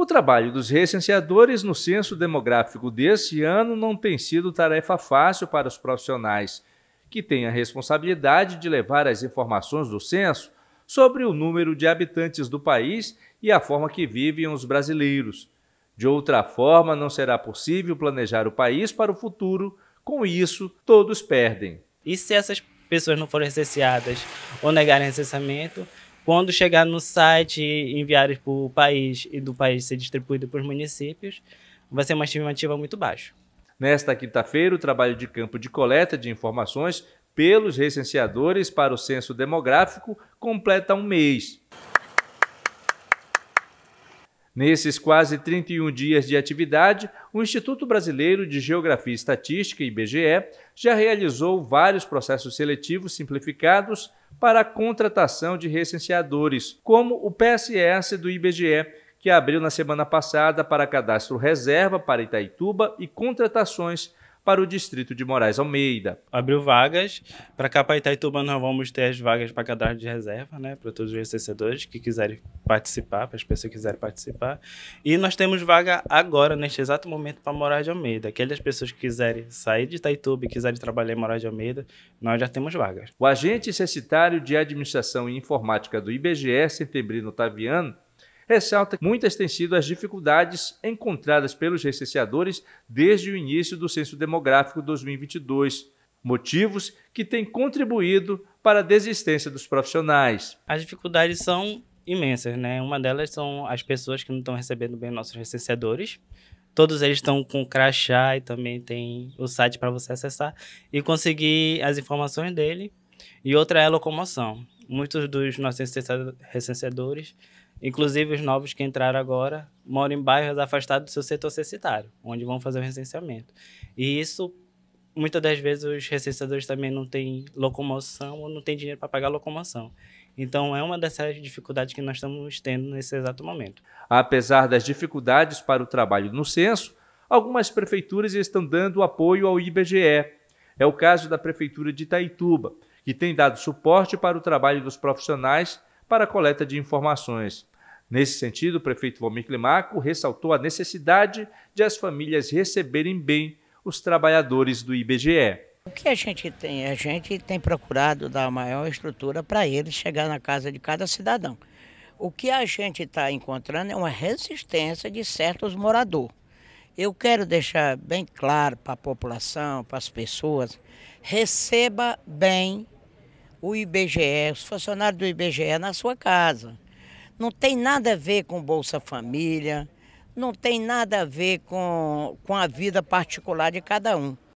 O trabalho dos recenseadores no censo demográfico desse ano não tem sido tarefa fácil para os profissionais, que têm a responsabilidade de levar as informações do censo sobre o número de habitantes do país e a forma que vivem os brasileiros. De outra forma, não será possível planejar o país para o futuro, com isso, todos perdem. E se essas pessoas não forem recenseadas ou negarem recenseamento, quando chegar no site e enviar para o país e do país ser distribuído para os municípios, vai ser uma estimativa muito baixa. Nesta quinta-feira, o trabalho de campo de coleta de informações pelos recenseadores para o censo demográfico completa um mês. Nesses quase 31 dias de atividade, o Instituto Brasileiro de Geografia e Estatística, IBGE, já realizou vários processos seletivos simplificados para a contratação de recenseadores, como o PSS do IBGE, que abriu na semana passada para cadastro reserva para Itaituba e contratações para o distrito de Moraes Almeida. Abriu vagas. Para Capaitá e Tuba nós vamos ter as vagas para cadastro de reserva, né? Para todos os recebedores que quiserem participar, para as pessoas que quiserem participar. E nós temos vaga agora, neste exato momento, para Moraes de Almeida. Aquelas pessoas que quiserem sair de Itaituba e quiserem trabalhar em Moraes de Almeida, nós já temos vagas. O agente societário de Administração e Informática do IBGE, Setembrino Taviano, ressalta que muitas têm sido as dificuldades encontradas pelos recenseadores desde o início do Censo Demográfico 2022, motivos que têm contribuído para a desistência dos profissionais. As dificuldades são imensas, né? Uma delas são as pessoas que não estão recebendo bem nossos recenseadores. Todos eles estão com crachá e também tem o site para você acessar e conseguir as informações dele. E outra é a locomoção. Muitos dos nossos recenseadores Inclusive, os novos que entraram agora moram em bairros afastados do seu setor censitário, onde vão fazer o recenseamento. E isso, muitas das vezes, os recenseadores também não têm locomoção ou não têm dinheiro para pagar locomoção. Então, é uma dessas dificuldades que nós estamos tendo nesse exato momento. Apesar das dificuldades para o trabalho no censo, algumas prefeituras estão dando apoio ao IBGE. É o caso da Prefeitura de Itaituba, que tem dado suporte para o trabalho dos profissionais para coleta de informações. Nesse sentido, o prefeito Vomir Climaco ressaltou a necessidade de as famílias receberem bem os trabalhadores do IBGE. O que a gente tem? A gente tem procurado dar maior estrutura para eles chegar na casa de cada cidadão. O que a gente está encontrando é uma resistência de certos moradores. Eu quero deixar bem claro para a população, para as pessoas, receba bem o IBGE, os funcionários do IBGE é na sua casa. Não tem nada a ver com Bolsa Família, não tem nada a ver com, com a vida particular de cada um.